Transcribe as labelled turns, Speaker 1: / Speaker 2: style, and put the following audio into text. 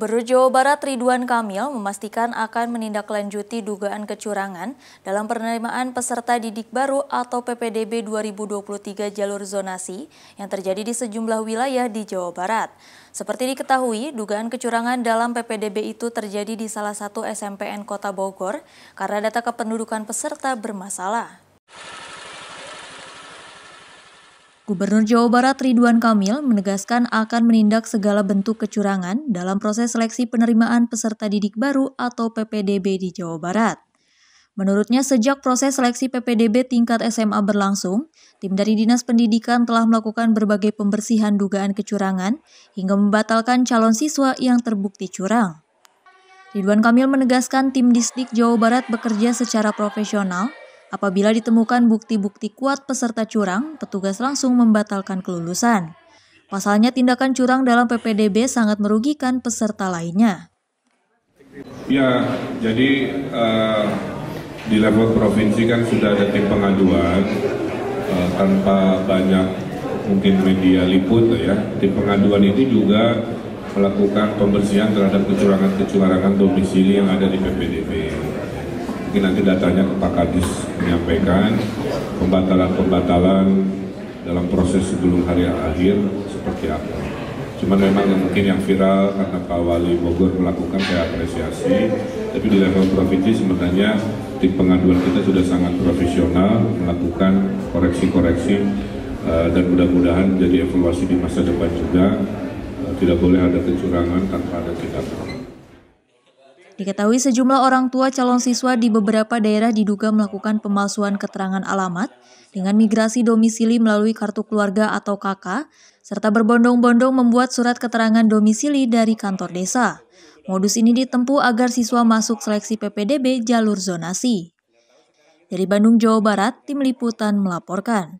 Speaker 1: Gubernur Jawa Barat Ridwan Kamil memastikan akan menindaklanjuti dugaan kecurangan dalam penerimaan peserta didik baru atau PPDB 2023 jalur zonasi yang terjadi di sejumlah wilayah di Jawa Barat. Seperti diketahui, dugaan kecurangan dalam PPDB itu terjadi di salah satu SMPN Kota Bogor karena data kependudukan peserta bermasalah. Gubernur Jawa Barat Ridwan Kamil menegaskan akan menindak segala bentuk kecurangan dalam proses seleksi penerimaan peserta didik baru atau PPDB di Jawa Barat. Menurutnya, sejak proses seleksi PPDB tingkat SMA berlangsung, tim dari Dinas Pendidikan telah melakukan berbagai pembersihan dugaan kecurangan hingga membatalkan calon siswa yang terbukti curang. Ridwan Kamil menegaskan tim Disdik Jawa Barat bekerja secara profesional Apabila ditemukan bukti-bukti kuat peserta curang, petugas langsung membatalkan kelulusan. Pasalnya tindakan curang dalam PPDB sangat merugikan peserta lainnya.
Speaker 2: Ya, jadi uh, di level provinsi kan sudah ada tim pengaduan uh, tanpa banyak mungkin media liput ya. Tim pengaduan itu juga melakukan pembersihan terhadap kecurangan-kecurangan domisili yang ada di PPDB mungkin nanti datanya ke Pak Kadis menyampaikan pembatalan-pembatalan dalam proses sebelum hari akhir seperti apa. Cuman memang mungkin yang viral karena Pak Wali Bogor melakukan saya apresiasi, tapi di level provinsi sebenarnya tim pengaduan kita sudah sangat profesional melakukan koreksi-koreksi eh, dan mudah-mudahan jadi evaluasi di masa depan juga eh, tidak boleh ada kecurangan tanpa ada tindakan.
Speaker 1: Diketahui sejumlah orang tua calon siswa di beberapa daerah diduga melakukan pemalsuan keterangan alamat dengan migrasi domisili melalui kartu keluarga atau KK, serta berbondong-bondong membuat surat keterangan domisili dari kantor desa. Modus ini ditempuh agar siswa masuk seleksi PPDB jalur zonasi. Dari Bandung, Jawa Barat, Tim Liputan melaporkan.